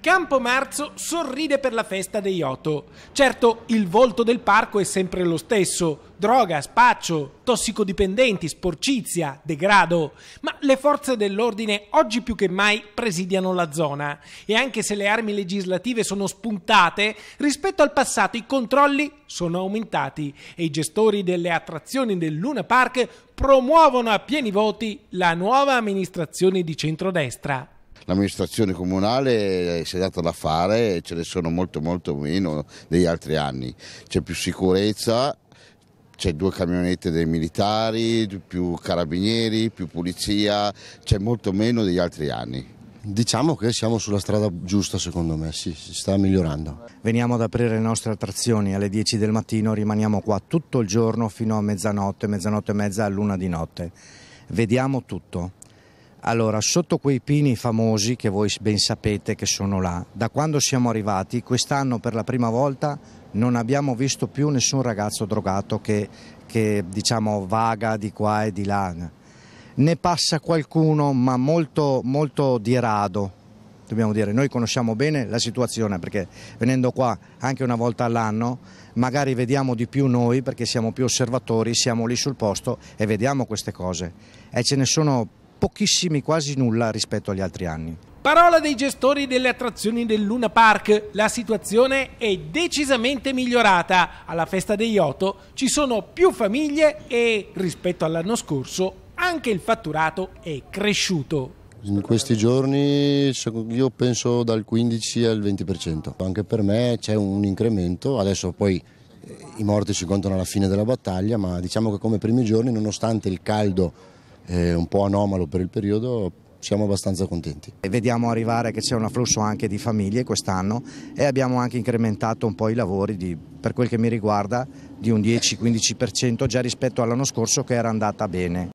Campomarzo sorride per la festa dei Yoto. Certo, il volto del parco è sempre lo stesso. Droga, spaccio, tossicodipendenti, sporcizia, degrado. Ma le forze dell'ordine oggi più che mai presidiano la zona. E anche se le armi legislative sono spuntate, rispetto al passato i controlli sono aumentati e i gestori delle attrazioni del Luna Park promuovono a pieni voti la nuova amministrazione di centrodestra. L'amministrazione comunale si è data da fare e ce ne sono molto molto meno degli altri anni. C'è più sicurezza, c'è due camionette dei militari, più carabinieri, più polizia, c'è molto meno degli altri anni. Diciamo che siamo sulla strada giusta secondo me, sì, si sta migliorando. Veniamo ad aprire le nostre attrazioni alle 10 del mattino, rimaniamo qua tutto il giorno fino a mezzanotte, mezzanotte e mezza a luna di notte. Vediamo tutto. Allora, sotto quei pini famosi che voi ben sapete che sono là, da quando siamo arrivati, quest'anno per la prima volta non abbiamo visto più nessun ragazzo drogato che, che diciamo, vaga di qua e di là. Ne passa qualcuno, ma molto, molto di rado. Dobbiamo dire, noi conosciamo bene la situazione perché venendo qua anche una volta all'anno magari vediamo di più noi perché siamo più osservatori, siamo lì sul posto e vediamo queste cose. E ce ne sono pochissimi, quasi nulla rispetto agli altri anni. Parola dei gestori delle attrazioni del Luna Park, la situazione è decisamente migliorata. Alla festa degli Otto ci sono più famiglie e rispetto all'anno scorso anche il fatturato è cresciuto. In questi giorni io penso dal 15 al 20%, anche per me c'è un incremento, adesso poi eh, i morti si contano alla fine della battaglia, ma diciamo che come primi giorni nonostante il caldo eh, un po' anomalo per il periodo, siamo abbastanza contenti. E vediamo arrivare che c'è un afflusso anche di famiglie quest'anno e abbiamo anche incrementato un po' i lavori di, per quel che mi riguarda di un 10-15% già rispetto all'anno scorso che era andata bene.